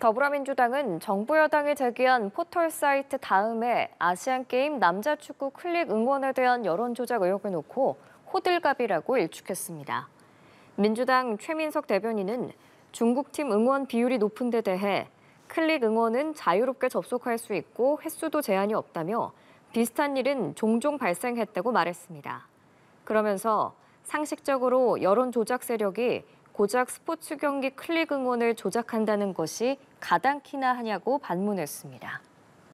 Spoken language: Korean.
더불어민주당은 정부 여당이 제기한 포털 사이트 다음에 아시안게임 남자축구 클릭 응원에 대한 여론조작 의혹을 놓고 호들갑이라고 일축했습니다. 민주당 최민석 대변인은 중국팀 응원 비율이 높은 데 대해 클릭 응원은 자유롭게 접속할 수 있고 횟수도 제한이 없다며 비슷한 일은 종종 발생했다고 말했습니다. 그러면서 상식적으로 여론 조작 세력이 고작 스포츠 경기 클릭 응원을 조작한다는 것이 가당키나 하냐고 반문했습니다.